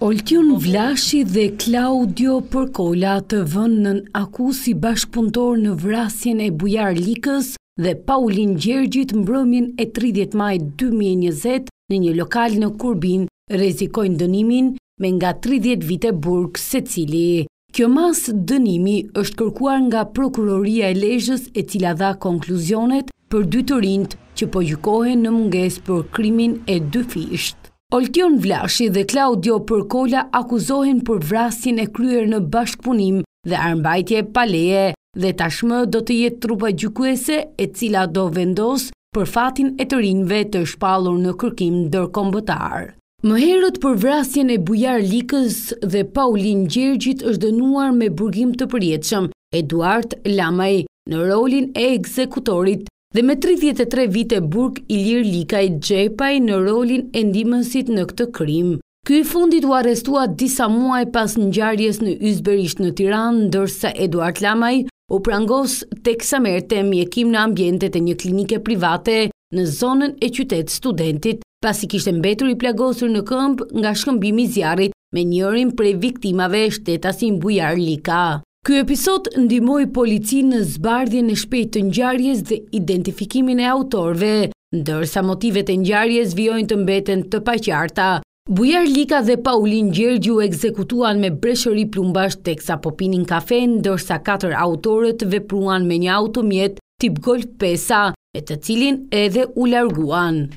Oltion Vlashi dhe Klaudio Përkola të vënë nën akusi bashkëpuntor në vrasjen e Bujar Likës dhe Paulin Gjergjit mbrëmin e 30 maj 2020 në një lokal në Kurbin rezikojnë dënimin me nga 30 vite burg se cili. Kjo mas dënimi është kërkuar nga Prokuroria e Lejës e cila dha konkluzionet për dy të rindë që po gjukohen në munges për krimin e dy fishtë. Oltion Vlashi dhe Claudio Përkolla akuzohen për vrasin e kryer në bashkëpunim dhe armbajtje paleje dhe tashmë do të jetë trupa gjykuese e cila do vendos për fatin e të rinjve të shpallur në kërkim ndërkombëtar. Më herët për vrasjen e Bujar Likës dhe Paulin Gjergjit është dënuar me burgim të përjetëshëm Eduard Lamaj në rolin e ekzekutorit dhe me 33 vite burg Ilir Likaj Gjepaj në rolin e ndimësit në këtë krim. Ky i fundit u arestua disa muaj pas në gjarjes në Yzberisht në Tiran, ndërsa Eduard Lamaj u prangos teksa merte mjekim në ambjente të një klinike private në zonën e qytet studentit, pas i kishtë mbetur i plagosur në këmpë nga shkëmbimi zjarit me njërin prej viktimave shtetasin bujar Lika. Ky episod ndihmoi policinë në zbardhjen e shpejtë të ngjarjes dhe identifikimin e autorëve, ndërsa motivet e ngjarjes vijojnë të mbeten të paqarta. Bujar Lika dhe Paulin Gjergju ekzekutuan me breshëri plumbash teksa popinin kafe ndërsa katër 4 autorët vepruan me një automjet tip Golf Pesa e të cilin edhe u larguan.